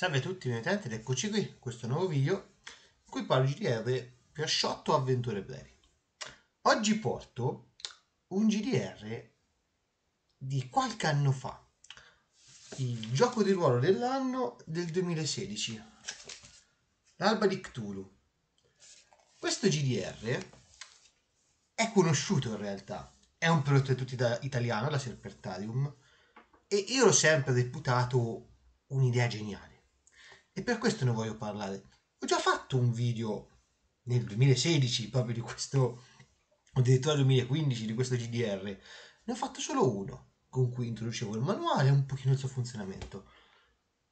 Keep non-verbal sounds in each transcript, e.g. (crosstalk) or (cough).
Salve a tutti i miei utenti ed eccoci qui, questo nuovo video in cui parlo di GDR Piasciotto Avventure Brevi. Oggi porto un GDR di qualche anno fa, il gioco di ruolo dell'anno del 2016, l'Alba di Cthulhu. Questo GDR è conosciuto in realtà, è un prodotto di tutti da, italiano, la Serpertarium, e io l'ho sempre reputato un'idea geniale e per questo ne voglio parlare. Ho già fatto un video nel 2016 proprio di questo, addirittura nel 2015 di questo GDR. Ne ho fatto solo uno con cui introducevo il manuale e un pochino il suo funzionamento.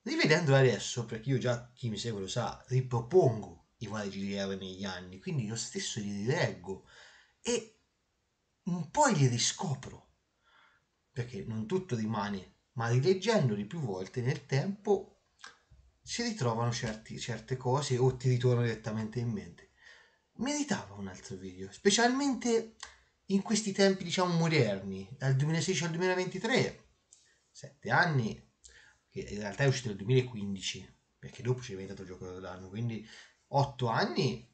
Rivedendolo adesso, perché io già chi mi segue lo sa, ripropongo i vari GDR negli anni, quindi io stesso li rileggo e un po' li riscopro, perché non tutto rimane, ma rileggendoli più volte nel tempo si ritrovano certi, certe cose o ti ritornano direttamente in mente. Meritava un altro video, specialmente in questi tempi, diciamo, moderni, dal 2016 al 2023, sette anni, che in realtà è uscito nel 2015, perché dopo ci è diventato il gioco dell'anno, quindi otto anni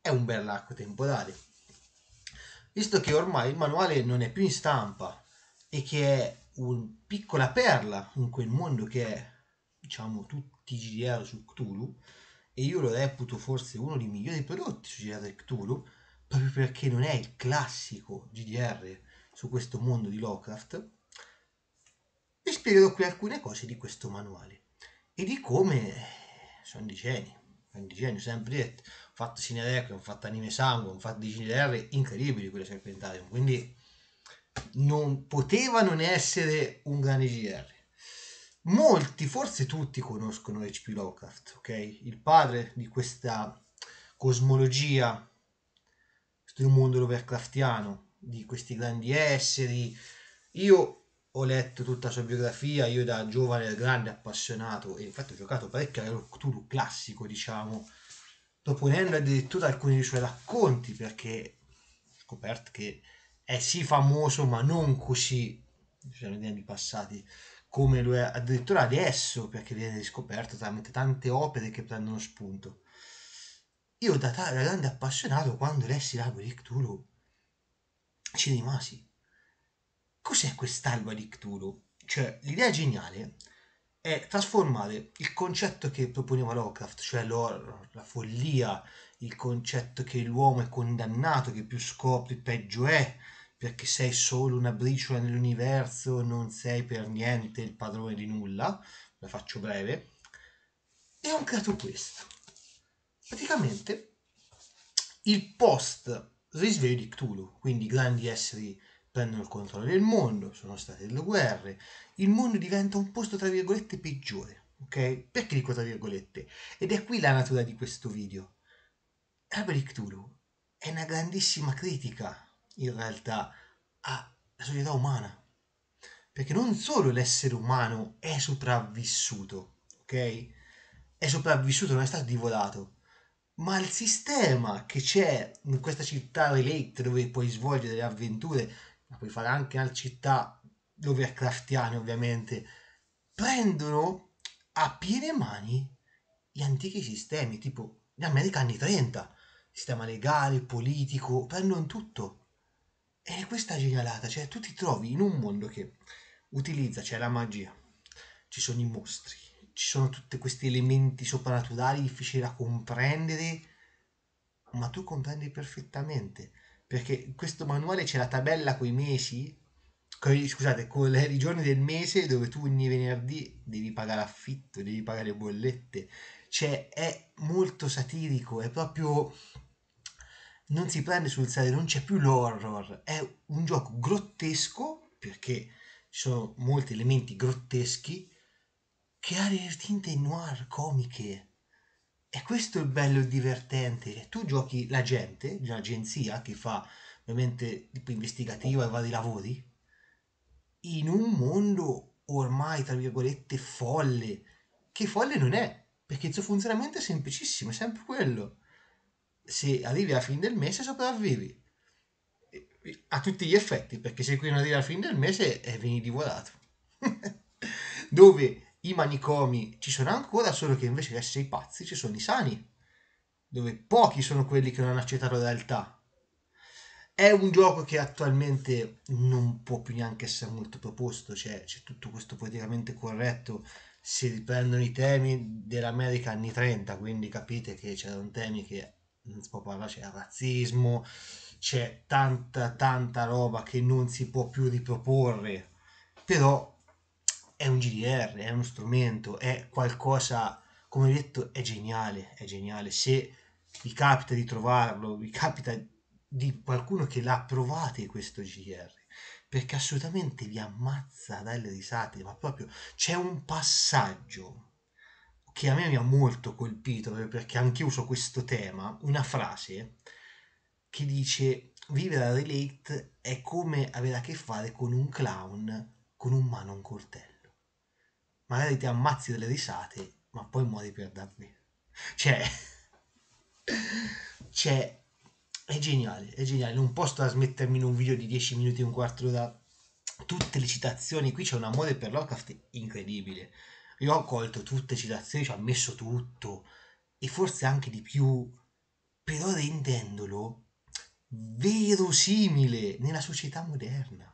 è un bel arco temporale. Visto che ormai il manuale non è più in stampa e che è una piccola perla in quel mondo che è, diciamo, tutto TGDR su Cthulhu e io lo reputo forse uno dei migliori prodotti su GDR Cthulhu proprio perché non è il classico GDR su questo mondo di Lovecraft vi spiegherò qui alcune cose di questo manuale e di come sono di geni sono di genio sempre detto ho fatto Cinereco, ho fatto Anime Sangue ho fatto di GDR incredibili quelle Serpentarium quindi non poteva non essere un grande GDR Molti, forse tutti, conoscono H.P. Lockhart, ok? Il padre di questa cosmologia, questo mondo Lovecraftiano, di questi grandi esseri. Io ho letto tutta la sua biografia, io da giovane grande appassionato e infatti ho giocato parecchio al Cthulhu classico, diciamo, proponendo addirittura alcuni dei suoi racconti perché ho scoperto che è sì famoso ma non così, diciamo, negli anni passati, come lo è addirittura adesso, perché viene riscoperto tramite tante opere che prendono spunto. Io da, da grande appassionato, quando lessi l'alba di Cthulhu, ci rimasi. Cos'è quest'alba di Cthulhu? Cioè, l'idea geniale è trasformare il concetto che proponeva Lovecraft, cioè l'horror, la follia, il concetto che l'uomo è condannato, che più scopri peggio è, perché sei solo una briciola nell'universo, non sei per niente il padrone di nulla, la faccio breve, e ho creato questo. Praticamente il post risveglio di Cthulhu, quindi grandi esseri prendono il controllo del mondo, sono state le guerre, il mondo diventa un posto tra virgolette peggiore, ok? Perché dico tra virgolette? Ed è qui la natura di questo video. Erba di Cthulhu è una grandissima critica in realtà alla società umana. Perché non solo l'essere umano è sopravvissuto, ok? È sopravvissuto, non è stato divorato, ma il sistema che c'è in questa città relate dove puoi svolgere le avventure, ma puoi fare anche in altre città dove è Lovecraftiane ovviamente, prendono a piene mani gli antichi sistemi, tipo gli America anni 30, sistema legale, politico, prendono tutto. E questa genialata, cioè tu ti trovi in un mondo che utilizza, c'è cioè, la magia, ci sono i mostri, ci sono tutti questi elementi soprannaturali difficili da comprendere, ma tu comprendi perfettamente, perché in questo manuale c'è la tabella con i mesi, coi, scusate, con i giorni del mese dove tu ogni venerdì devi pagare affitto, devi pagare bollette, cioè è molto satirico, è proprio non si prende sul serio, non c'è più l'horror, è un gioco grottesco perché ci sono molti elementi grotteschi che ha le tinte noir comiche. E questo è il bello divertente, tu giochi la gente, l'agenzia che fa ovviamente tipo investigativa e vari lavori, in un mondo ormai tra virgolette folle, che folle non è, perché il suo funzionamento è semplicissimo, è sempre quello se arrivi alla fine del mese sopravvivi a tutti gli effetti perché se qui non arrivi alla fine del mese eh, vieni divorato (laughs) dove i manicomi ci sono ancora solo che invece che essere i pazzi ci sono i sani dove pochi sono quelli che non hanno accettato la realtà è un gioco che attualmente non può più neanche essere molto proposto, cioè c'è tutto questo politicamente corretto, si riprendono i temi dell'America anni 30, quindi capite che c'erano temi che Mm, spopola, c'è il razzismo, c'è tanta tanta roba che non si può più riproporre, però è un GDR, è uno strumento, è qualcosa, come detto, è geniale, è geniale. Se vi capita di trovarlo, vi capita di qualcuno che l'ha provato questo GDR, perché assolutamente vi ammazza dalle risate, ma proprio c'è un passaggio che a me mi ha molto colpito perché anche io uso questo tema, una frase che dice vivere a relate è come avere a che fare con un clown con un mano a un coltello. Magari ti ammazzi delle risate, ma poi muori per davvero. Cioè, (laughs) cioè, è geniale, è geniale. Non posso trasmettermi in un video di 10 minuti e un quarto d'ora tutte le citazioni. Qui c'è un amore per Lovecraft incredibile io ho colto tutte le citazioni, ci ho messo tutto e forse anche di più, però rendendolo verosimile nella società moderna.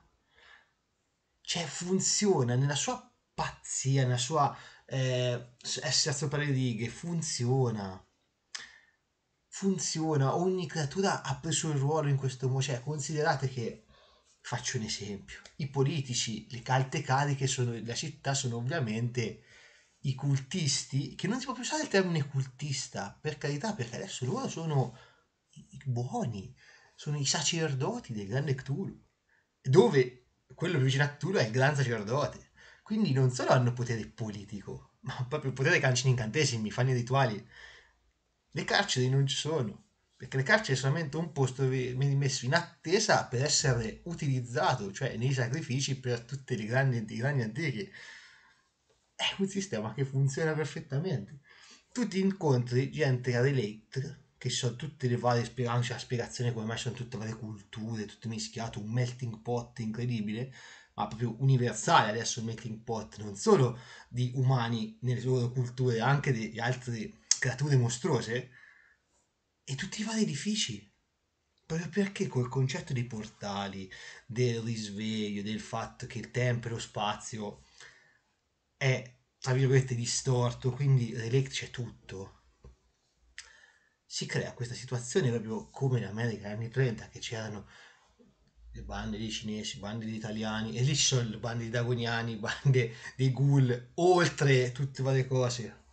Cioè funziona nella sua pazzia, nella sua eh, essere eh, a sopra le righe, funziona. Funziona, ogni creatura ha preso il ruolo in questo modo, cioè considerate che faccio un esempio. I politici, le alte cariche sono, la città sono ovviamente i cultisti, che non si può più usare il termine cultista, per carità, perché adesso loro sono i buoni, sono i sacerdoti del grande Cthulhu, dove quello che vicino a Cthulhu è il gran sacerdote. Quindi non solo hanno potere politico, ma proprio potere cancino incantesimi, fanno i rituali. Le carceri non ci sono, perché le carceri sono solamente un posto dove viene messo in attesa per essere utilizzato, cioè nei sacrifici per tutte le grandi, le grandi antiche è un sistema che funziona perfettamente. Tu ti incontri gente relate, che sono tutte le varie spiegazioni, cioè spiegazione come mai sono tutte varie culture, tutto mischiato, un melting pot incredibile, ma proprio universale adesso il melting pot, non solo di umani nelle loro culture, anche di altre creature mostruose, e tutti i vari edifici, proprio perché quel concetto dei portali, del risveglio, del fatto che il tempo e lo spazio è tra virgolette distorto, quindi Relic c'è tutto. Si crea questa situazione proprio come in America negli anni 30 che c'erano le bande dei cinesi, bande degli italiani, e lì ci sono le bande dei dagoniani, (laughs) bande dei ghoul, oltre tutte le varie cose.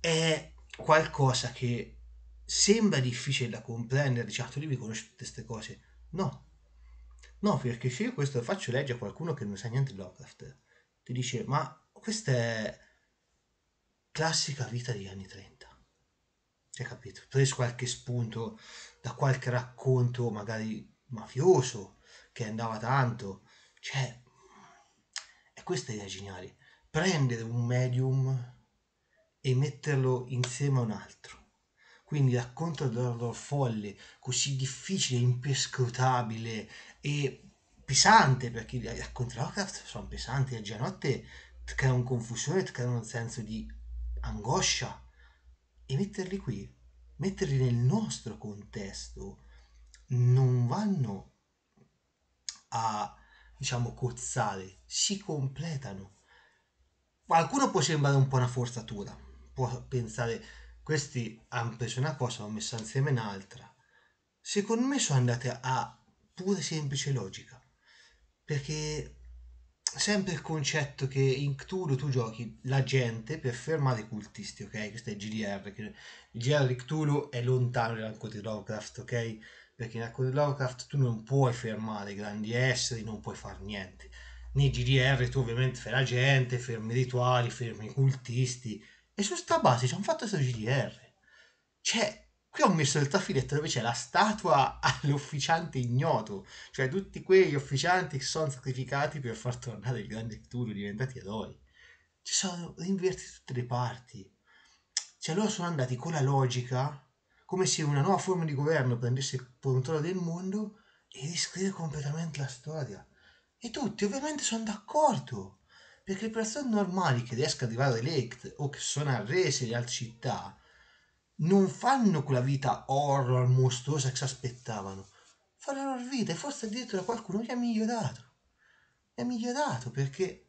È qualcosa che sembra difficile da comprendere, diciamo, certo ah, tu devi conoscere tutte queste cose. No, no, perché se io questo lo faccio leggere a qualcuno che non sa niente di Lovecraft, ti dice ma questa è classica vita degli anni 30 hai capito? Preso qualche spunto da qualche racconto magari mafioso che andava tanto cioè è questa idea geniale prendere un medium e metterlo insieme a un altro quindi racconto dell'orror folle così difficile, impescrutabile e pesante perché a Lovecraft sono pesanti a Gianotte notte un confusione creano un senso di angoscia e metterli qui metterli nel nostro contesto non vanno a diciamo cozzare si completano qualcuno può sembrare un po' una forzatura può pensare questi hanno preso una cosa hanno messo insieme un'altra secondo me sono andate a pure semplice logica perché sempre il concetto che in Cthulhu tu giochi la gente per fermare i cultisti, ok? Questo è il GDR, che il GDR di Cthulhu è lontano dal di Lovecraft, ok? Perché nel racconto di Lovecraft tu non puoi fermare i grandi esseri, non puoi fare niente. Nei GDR tu ovviamente fai la gente, fermi i rituali, fermi i cultisti, e su sta base ci hanno fatto questo GDR. Cioè, Qui ho messo il trafiletto dove c'è la statua all'ufficiante ignoto, cioè tutti quegli officianti che sono sacrificati per far tornare il grande Cthulhu diventati eroi. Ci sono rinversi tutte le parti. Cioè loro sono andati con la logica, come se una nuova forma di governo prendesse il controllo del mondo e riscrive completamente la storia. E tutti ovviamente sono d'accordo, perché le persone normali che riescono ad arrivare ad o che sono arrese le altre città non fanno quella vita horror mostruosa che si aspettavano fanno la loro vita e forse addirittura qualcuno che ha migliorato ha migliorato perché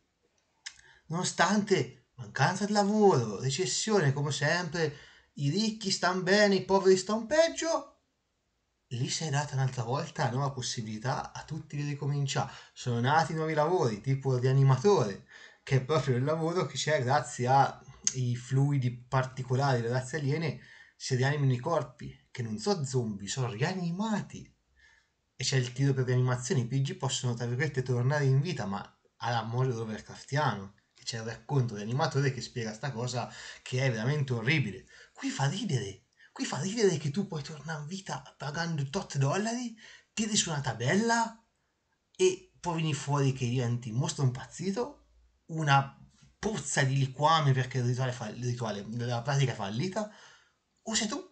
nonostante mancanza di lavoro recessione come sempre i ricchi stanno bene i poveri stanno peggio lì si è data un'altra volta la nuova possibilità a tutti di ricominciare sono nati nuovi lavori tipo di animatore che è proprio il lavoro che c'è grazie ai fluidi particolari delle razze aliene si rianimano i corpi, che non sono zombie, sono rianimati. E c'è il tiro per rianimazione, i PG possono, tra virgolette, tornare in vita, ma alla modo Lovecraftiano. E c'è il racconto dell'animatore che spiega sta cosa che è veramente orribile. Qui fa ridere, qui fa ridere che tu puoi tornare in vita pagando tot dollari, tiri su una tabella e poi vieni fuori che diventi un mostro impazzito, una pozza di liquame perché il rituale, fa, il rituale la pratica è fallita, usi tu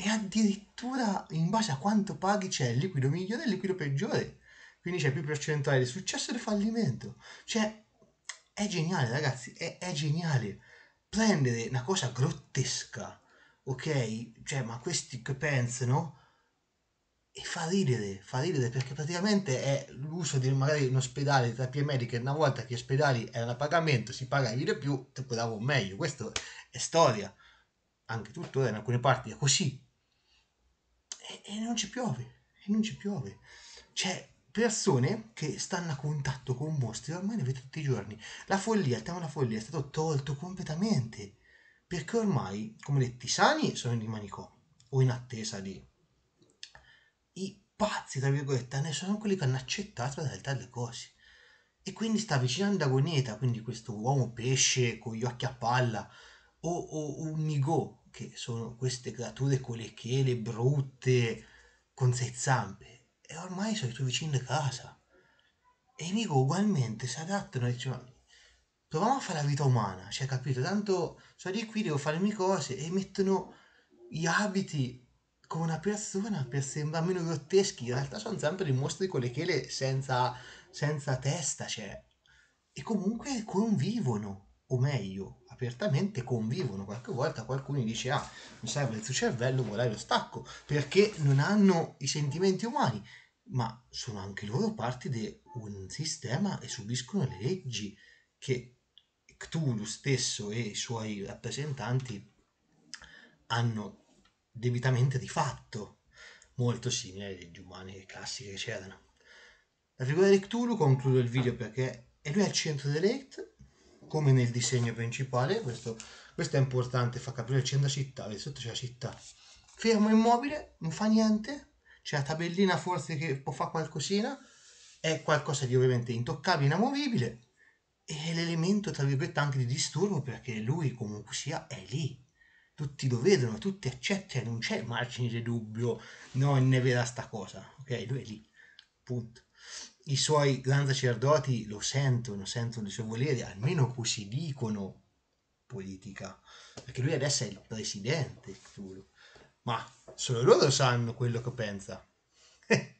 e addirittura in base a quanto paghi c'è il liquido migliore e il liquido peggiore quindi c'è più percentuale di successo e di fallimento cioè è geniale ragazzi è, è geniale prendere una cosa grottesca ok cioè ma questi che pensano e fa ridere, fa ridere perché praticamente è l'uso di magari un ospedale di terapie mediche. Una volta che gli ospedali erano a pagamento, si pagavi di più, te curavo meglio. Questo è storia anche tutto in alcune parti è così. E, e non ci piove, e non ci piove. C'è persone che stanno a contatto con mostri, ormai ne vedo tutti i giorni. La follia, il tema della follia è stato tolto completamente, perché ormai, come detto, i sani sono in manicomio o in attesa di... I pazzi, tra virgolette, ne sono quelli che hanno accettato la realtà delle cose. E quindi sta avvicinando Agoneta, quindi questo uomo pesce con gli occhi a palla, o, o un Migo, che sono queste creature chele brutte, con sei zampe, e ormai sono i tuoi vicini di casa. E i Migo ugualmente si adattano e dicono, proviamo a fare la vita umana, cioè capito? Tanto sono di qui, devo fare le mie cose, e mettono gli abiti come una persona per sembrare meno grotteschi, in realtà sono sempre dei mostri con colechiele senza, senza testa, cioè. E comunque convivono o meglio apertamente convivono qualche volta qualcuno dice ah mi serve il tuo cervello volai lo stacco perché non hanno i sentimenti umani ma sono anche loro parte di un sistema e subiscono le leggi che Cthulhu stesso e i suoi rappresentanti hanno debitamente rifatto molto simile alle leggi umane classiche che c'erano. La figura di Cthulhu conclude il video perché è lui al centro dell'Elite come nel disegno principale, questo, questo è importante, fa capire c'è una città, vedi sotto c'è la città. Fermo immobile, non fa niente, c'è la tabellina forse che può fare qualcosina, è qualcosa di ovviamente intoccabile, inamovibile, e l'elemento, tra virgolette, anche di disturbo, perché lui comunque sia è lì. Tutti lo vedono, tutti accettano, non c'è margine di dubbio, non è vera sta cosa, ok? Lui è lì, punto i suoi gran sacerdoti lo sentono, sentono il suo volere, almeno così dicono politica, perché lui adesso è il presidente, Cthulhu. ma solo loro sanno quello che pensa. (laughs)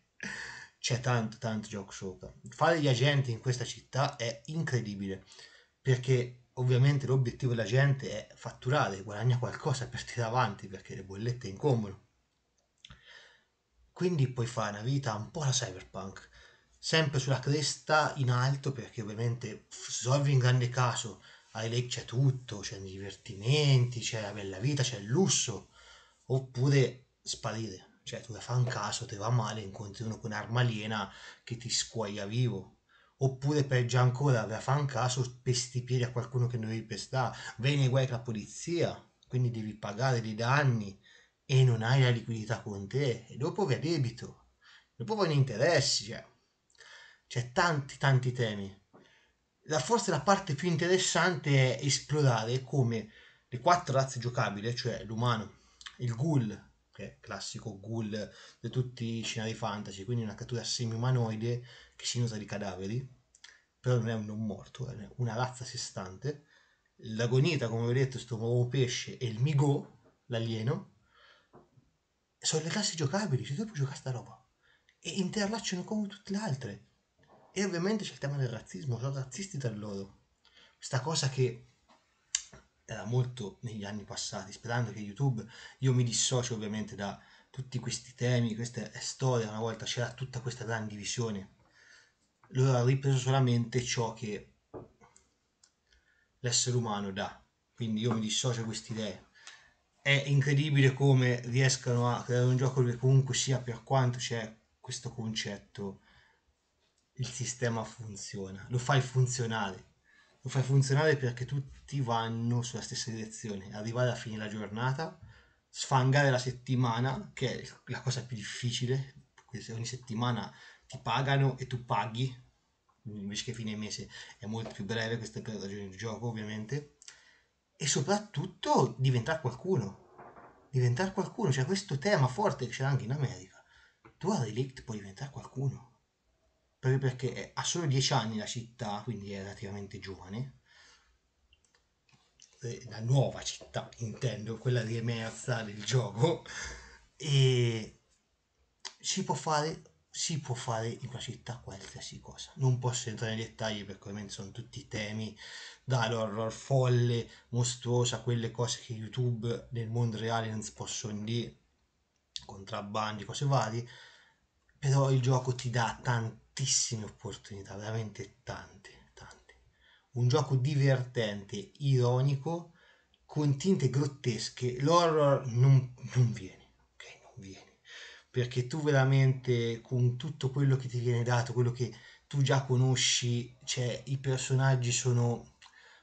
C'è tanto, tanto gioco sopra. Fare gli agenti in questa città è incredibile, perché ovviamente l'obiettivo della gente è fatturare, guadagna qualcosa per tirare avanti, perché le bollette incombono. Quindi puoi fare una vita un po' la cyberpunk, sempre sulla cresta in alto perché ovviamente Sorvi in grande caso a lei c'è tutto, c'è i divertimenti, c'è la bella vita, c'è il lusso, oppure sparire, cioè tu la fa un caso, ti va male, incontri uno con un'arma aliena che ti scuoia vivo, oppure peggio ancora, la fa un caso, pesti piedi a qualcuno che non devi pestare, vieni guai con la polizia, quindi devi pagare dei danni e non hai la liquidità con te, e dopo vi a debito, dopo vai interessi, cioè c'è tanti, tanti temi. La, forse la parte più interessante è esplorare come le quattro razze giocabili, cioè l'umano, il ghoul, che è classico ghoul di tutti i scenari fantasy, quindi una creatura semi-umanoide che si nutra di cadaveri, però non è un non morto, eh, è una razza a sé stante, l'agonita, come ho detto, questo nuovo pesce, e il migo, l'alieno, sono le classi giocabili, cioè tu puoi giocare sta roba, e interlacciano come tutte le altre. E ovviamente c'è il tema del razzismo, sono razzisti tra loro. Questa cosa che era molto negli anni passati, sperando che YouTube, io mi dissocio ovviamente da tutti questi temi, questa è storia, una volta c'era tutta questa grande divisione. Loro hanno ripreso solamente ciò che l'essere umano dà, quindi io mi dissocio da queste idee. È incredibile come riescano a creare un gioco dove comunque sia, per quanto c'è questo concetto il sistema funziona, lo fai funzionare, lo fai funzionare perché tutti vanno sulla stessa direzione, arrivare a fine della giornata, sfangare la settimana, che è la cosa più difficile, se ogni settimana ti pagano e tu paghi, invece che fine mese è molto più breve, questa è per ragione di gioco ovviamente, e soprattutto diventare qualcuno, diventare qualcuno, c'è cioè questo tema forte che c'è anche in America, tu a Relict puoi diventare qualcuno proprio perché ha solo 10 anni la città, quindi è relativamente giovane, eh, la nuova città intendo, quella riemersa del gioco, e si può fare, si può fare in una città qualsiasi cosa. Non posso entrare nei dettagli perché ovviamente sono tutti temi, dall'horror folle, mostruosa, quelle cose che YouTube nel mondo reale non si possono dire, contrabbandi, cose varie, però il gioco ti dà tanto tantissime opportunità, veramente tante, tante. Un gioco divertente, ironico, con tinte grottesche. L'horror non, non viene, ok? Non viene. Perché tu veramente con tutto quello che ti viene dato, quello che tu già conosci, cioè i personaggi sono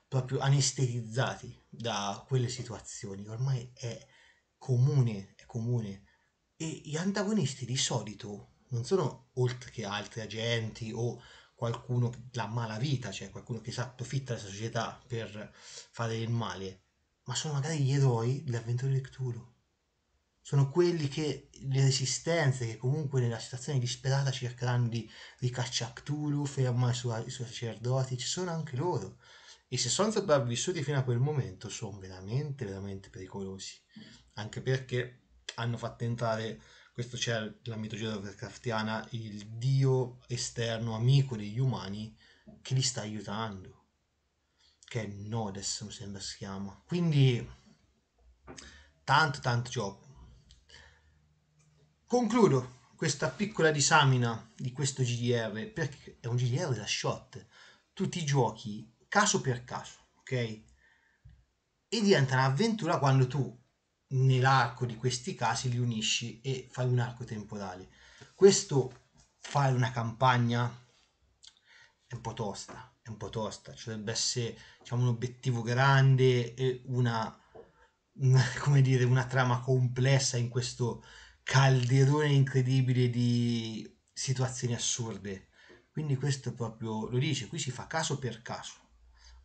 proprio anestetizzati da quelle situazioni. Ormai è comune, è comune. E gli antagonisti di solito non sono oltre che altri agenti o qualcuno, la malavita, cioè qualcuno che si approfitta della società per fare il male, ma sono magari gli eroi delle avventure di Cthulhu. Sono quelli che le resistenze, che comunque nella situazione disperata cercheranno di ricacciare Cthulhu, fermare i suoi, i sacerdoti, ci sono anche loro. E se sono sopravvissuti fino a quel momento, sono veramente, veramente pericolosi. Anche perché hanno fatto entrare questo c'è nella mitologia Lovecraftiana, il dio esterno, amico degli umani, che li sta aiutando. Che è Nodes, mi sembra si chiama. Quindi, tanto, tanto gioco. Concludo questa piccola disamina di questo GDR, perché è un GDR da shot. Tutti i giochi caso per caso, ok? E diventa un'avventura quando tu nell'arco di questi casi li unisci e fai un arco temporale. Questo fare una campagna è un po' tosta, è un po' tosta, ci dovrebbe essere diciamo, un obiettivo grande e una, una, (laughs) come dire, una trama complessa in questo calderone incredibile di situazioni assurde. Quindi questo proprio lo dice, qui si fa caso per caso.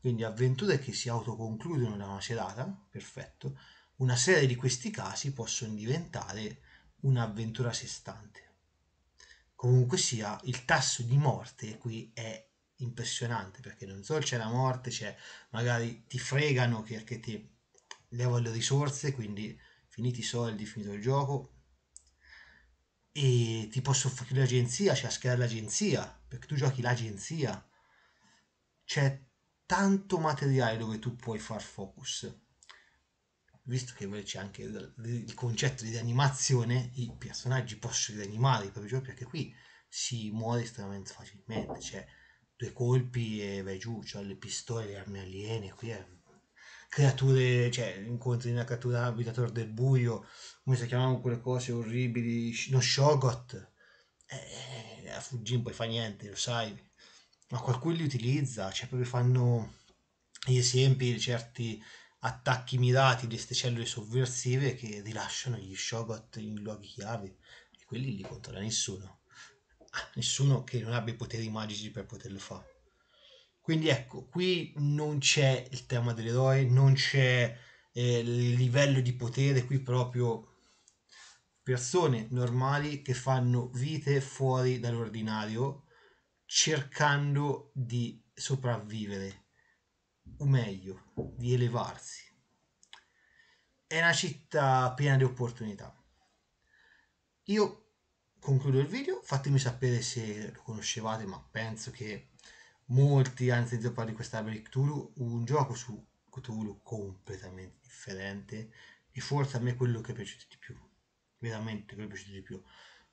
Quindi avventure che si autoconcludono da una serata, perfetto, una serie di questi casi possono diventare un'avventura a sé stante. Comunque sia, il tasso di morte qui è impressionante perché non solo c'è la morte, c'è magari ti fregano perché ti levano le risorse, quindi finiti i soldi, finito il gioco, e ti posso fare l'agenzia, c'è cioè la scheda dell'agenzia, perché tu giochi l'agenzia. C'è tanto materiale dove tu puoi far focus visto che invece c'è anche il concetto di animazione, i personaggi possono rianimare i propri giochi, perché qui si muore estremamente facilmente, cioè due colpi e vai giù, cioè le pistole, le armi aliene, qui è creature, cioè incontri una creatura abitatore del buio, come si chiamano quelle cose orribili, no shogot, eh, eh a fuggire poi fa niente, lo sai, ma qualcuno li utilizza, cioè proprio fanno gli esempi di certi attacchi mirati di queste cellule sovversive che rilasciano gli Shogot in luoghi chiave e quelli li controlla nessuno. Ah, nessuno che non abbia i poteri magici per poterlo fare. Quindi ecco, qui non c'è il tema dell'eroe, non c'è eh, il livello di potere, qui proprio persone normali che fanno vite fuori dall'ordinario cercando di sopravvivere o meglio, di elevarsi. È una città piena di opportunità. Io concludo il video, fatemi sapere se lo conoscevate, ma penso che molti hanno sentito parlare di questa di Cthulhu, un gioco su Cthulhu completamente differente e forse a me è quello che è piaciuto di più, veramente quello che è piaciuto di più.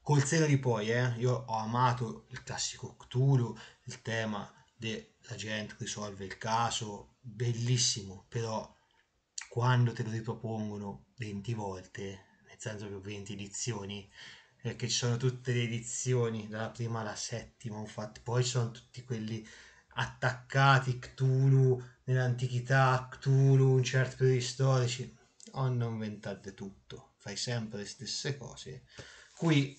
Col seno di poi, eh, io ho amato il classico Cthulhu, il tema della gente risolve il caso, bellissimo, però quando te lo ripropongono 20 volte, nel senso che 20 edizioni, perché ci sono tutte le edizioni, dalla prima alla settima, infatti, poi ci sono tutti quelli attaccati Cthulhu nell'antichità, Cthulhu in certi periodi storici, hanno inventato tutto, fai sempre le stesse cose. Qui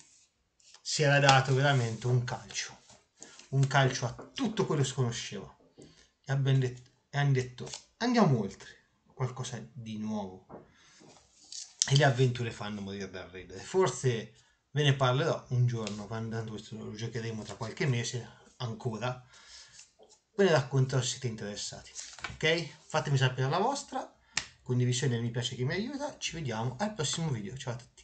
si era dato veramente un calcio un calcio a tutto quello che conoscevo. E abbiamo detto, e hanno detto andiamo oltre, qualcosa di nuovo. E le avventure fanno morire dal ridere. Forse ve ne parlerò un giorno, andando questo lo giocheremo tra qualche mese ancora. Ve ne racconterò se siete interessati. Ok? Fatemi sapere la vostra. Condivisione mi piace che mi aiuta. Ci vediamo al prossimo video. Ciao a tutti.